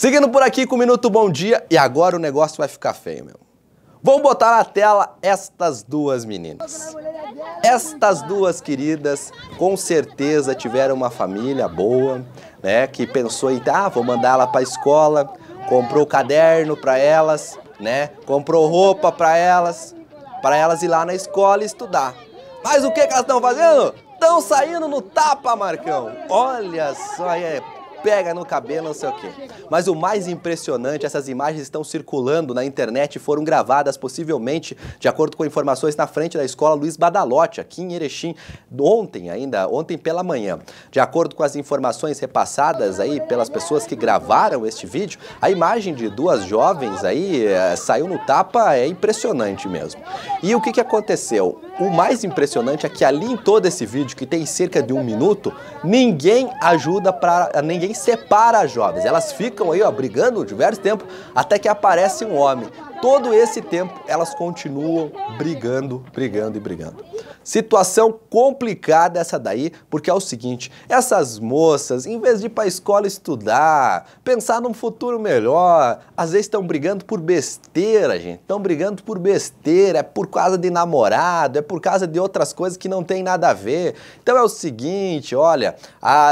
Seguindo por aqui com o Minuto Bom Dia, e agora o negócio vai ficar feio, meu. Vamos botar na tela estas duas meninas. Estas duas queridas com certeza tiveram uma família boa, né? Que pensou em, ah, vou mandar ela pra escola, comprou caderno para elas, né? Comprou roupa para elas, para elas ir lá na escola e estudar. Mas o que, que elas estão fazendo? Estão saindo no tapa, Marcão. Olha só, é pega no cabelo, não sei o quê. Mas o mais impressionante, essas imagens estão circulando na internet e foram gravadas possivelmente, de acordo com informações, na frente da escola Luiz Badalote, aqui em Erechim, ontem ainda, ontem pela manhã. De acordo com as informações repassadas aí pelas pessoas que gravaram este vídeo, a imagem de duas jovens aí é, saiu no tapa, é impressionante mesmo. E o que, que aconteceu? O mais impressionante é que ali em todo esse vídeo, que tem cerca de um minuto, ninguém ajuda para ninguém separa as jovens. Elas ficam aí ó, brigando diversos tempos até que aparece um homem todo esse tempo elas continuam brigando, brigando e brigando. Situação complicada essa daí, porque é o seguinte, essas moças, em vez de ir para a escola estudar, pensar num futuro melhor, às vezes estão brigando por besteira, gente. Estão brigando por besteira, é por causa de namorado, é por causa de outras coisas que não tem nada a ver. Então é o seguinte, olha,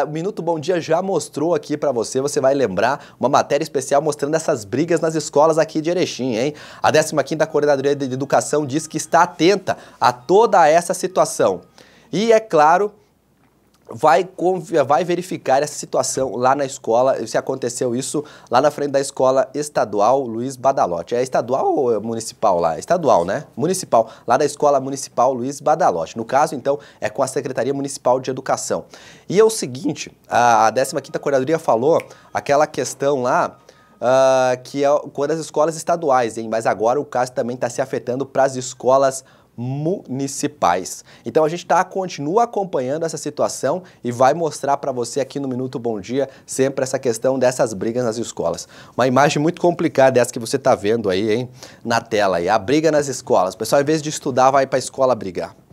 o Minuto Bom Dia já mostrou aqui para você, você vai lembrar uma matéria especial mostrando essas brigas nas escolas aqui de Erechim, hein? A 15ª Coordenadoria de Educação diz que está atenta a toda essa situação. E, é claro, vai, vai verificar essa situação lá na escola, se aconteceu isso lá na frente da escola estadual Luiz Badalote. É estadual ou é municipal lá? É estadual, né? Municipal, lá da escola municipal Luiz Badalote. No caso, então, é com a Secretaria Municipal de Educação. E é o seguinte, a 15ª Coordenadoria falou aquela questão lá uh, que é quando as escolas estaduais, hein? mas agora o caso também está se afetando para as escolas municipais. Então a gente tá, continua acompanhando essa situação e vai mostrar para você aqui no Minuto Bom Dia sempre essa questão dessas brigas nas escolas. Uma imagem muito complicada essa que você está vendo aí, hein, na tela aí. A briga nas escolas. O pessoal, em vez de estudar, vai para a escola brigar.